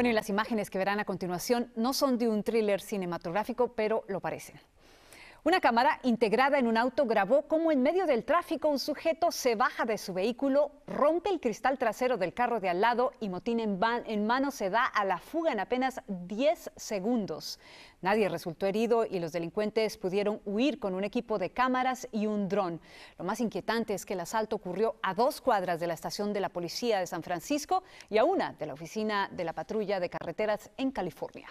Bueno, y las imágenes que verán a continuación no son de un thriller cinematográfico, pero lo parecen. Una cámara integrada en un auto grabó cómo en medio del tráfico un sujeto se baja de su vehículo, rompe el cristal trasero del carro de al lado y motín en, en, mano se da a la fuga en apenas 10 segundos. Nadie resultó herido y los delincuentes pudieron huir con un equipo de cámaras y un dron. Lo más inquietante es que el asalto ocurrió a dos cuadras de la estación de la policía de San Francisco y a una de la oficina de la patrulla de carreteras en California.